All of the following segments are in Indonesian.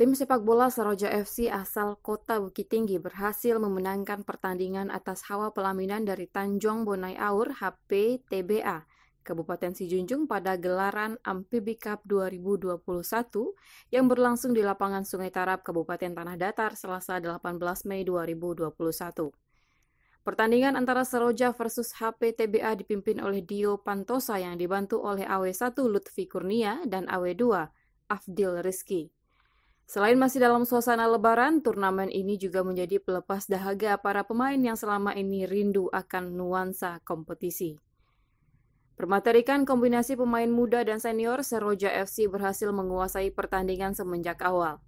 Tim sepak bola Saroja FC asal kota Bukit Tinggi berhasil memenangkan pertandingan atas hawa pelaminan dari Tanjung Bonai Aur HP TBA, Kabupaten Sijunjung pada gelaran Amphibie Cup 2021 yang berlangsung di lapangan Sungai Tarap, Kabupaten Tanah Datar, Selasa 18 Mei 2021. Pertandingan antara Seroja versus HP TBA dipimpin oleh Dio Pantosa yang dibantu oleh AW1 Lutfi Kurnia dan AW2 Afdil Rizki. Selain masih dalam suasana lebaran, turnamen ini juga menjadi pelepas dahaga para pemain yang selama ini rindu akan nuansa kompetisi. Permaterikan kombinasi pemain muda dan senior, Seroja FC berhasil menguasai pertandingan semenjak awal.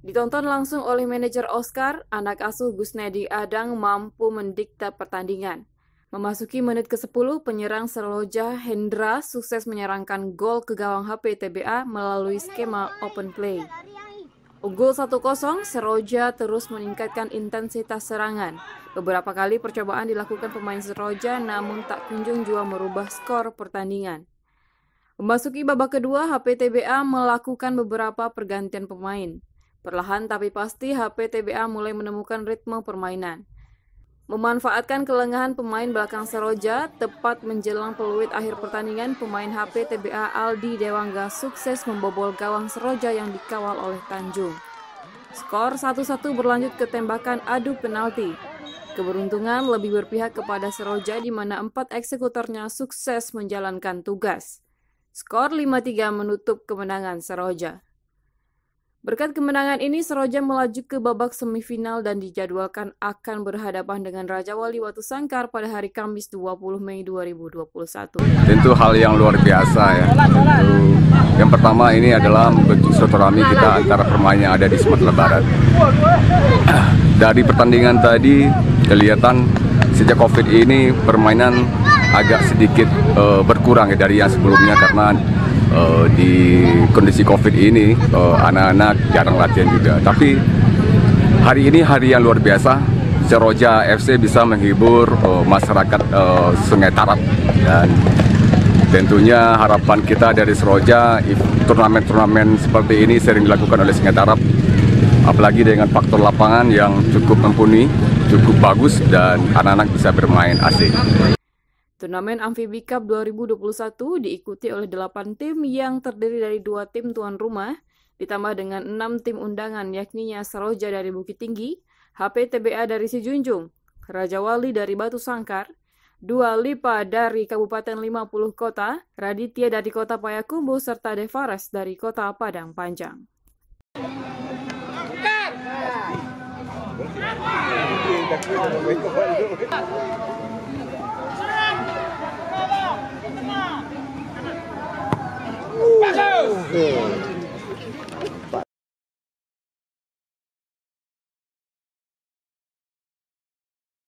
Ditonton langsung oleh manajer Oscar, anak asuh Gusnedi Adang mampu mendikta pertandingan. Memasuki menit ke-10, penyerang Seroja Hendra sukses menyerangkan gol ke gawang HP TBA melalui skema open play. Unggul 1-0, Seroja terus meningkatkan intensitas serangan. Beberapa kali percobaan dilakukan pemain Seroja namun tak kunjung juga merubah skor pertandingan. Memasuki babak kedua, HP TBA melakukan beberapa pergantian pemain. Perlahan tapi pasti HP TBA mulai menemukan ritme permainan. Memanfaatkan kelengahan pemain belakang Seroja, tepat menjelang peluit akhir pertandingan, pemain HP TBA Aldi Dewangga sukses membobol gawang Seroja yang dikawal oleh Tanjung. Skor 1-1 berlanjut ke tembakan adu penalti. Keberuntungan lebih berpihak kepada Seroja di mana empat eksekutornya sukses menjalankan tugas. Skor 5-3 menutup kemenangan Seroja. Berkat kemenangan ini, Seroja melaju ke babak semifinal dan dijadwalkan akan berhadapan dengan Raja Wali Watu Sangkar pada hari Kamis 20 Mei 2021. Tentu hal yang luar biasa ya. Tentu, yang pertama ini adalah membentuk sotorami kita antara permain yang ada di Sumatera Barat. Dari pertandingan tadi, kelihatan sejak COVID ini permainan agak sedikit uh, berkurang ya dari yang sebelumnya karena uh, di kondisi COVID ini eh, anak-anak uh, jarang latihan juga. Tapi hari ini hari yang luar biasa. Seroja FC bisa menghibur uh, masyarakat uh, Sungai Tarap dan tentunya harapan kita dari Seroja turnamen-turnamen seperti ini sering dilakukan oleh Sungai Tarap apalagi dengan faktor lapangan yang cukup mumpuni, cukup bagus dan anak-anak bisa bermain asik. Turnamen Amfibi Cup 2021 diikuti oleh 8 tim yang terdiri dari dua tim tuan rumah, ditambah dengan 6 tim undangan yakni Saroja dari Bukit Tinggi, HPTBA dari Sijunjung, Raja Wali dari Batu Sangkar, Dua Lipa dari Kabupaten 50 Kota, Raditya dari Kota Payakumbuh serta Devares dari Kota Padang Panjang.